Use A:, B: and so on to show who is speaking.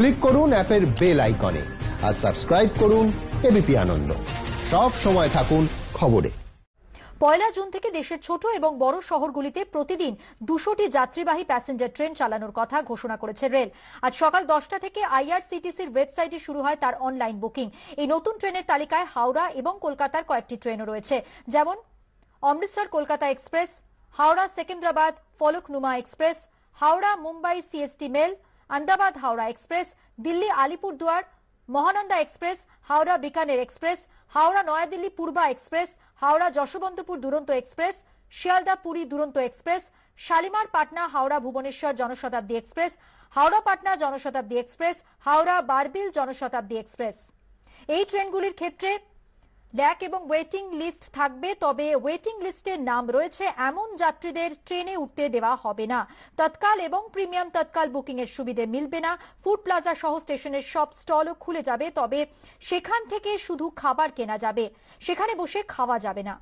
A: click করুন অ্যাপের bell আইকনে আর সাবস্ক্রাইব করুন এবিপি আনন্দ সব সময় থাকুন খবরে
B: পয়লা জুন থেকে দেশের ছোট এবং বড় শহরগুলিতে প্রতিদিন দুশোটি যাত্রীবাহী প্যাসেঞ্জার ট্রেন চালানোর কথা ঘোষণা করেছে রেল আজ সকাল দশটা থেকে আইআরসিটিসির ওয়েবসাইটে শুরু হয় তার অনলাইন বুকিং এই নতুন ট্রেনের তালিকায় হাওড়া এবং কলকাতার কয়েকটি ট্রেনও রয়েছে যেমন Amritsar Kolkata express Howrah Secunderabad Falaknuma express Howrah Mumbai CST mail Ahmedabad Howrah express Delhi Alipurduar Mahananda express Howrah Bikaner express Howrah New Delhi Poorva express Howrah Yesvantpur Duronto express Sealdah Puri Duronto express Shalimar Patna Howrah Bhubaneswar Jan Shatabdi express Howrah Patna Jan Shatabdi express Howrah Barbil Jan Shatabdi express এই ট্রেনগুলির ক্ষেত্রে ল্যাক এবং ওয়েটিং লিস্ট থাকবে তবে ওয়েটিং লিস্টের নাম রয়েছে এমন যাত্রীদের ট্রেনে উঠতে দেওয়া হবে না তৎকাল এবং প্রিমিয়াম তৎকাল বুকিং এর সুবিধে মিলবে না ফুড প্লাজা সহ স্টেশনের সব স্টলও খুলে যাবে তবে সেখান থেকে শুধু খাবার কেনা যাবে সেখানে বসে খাওয়া যাবে না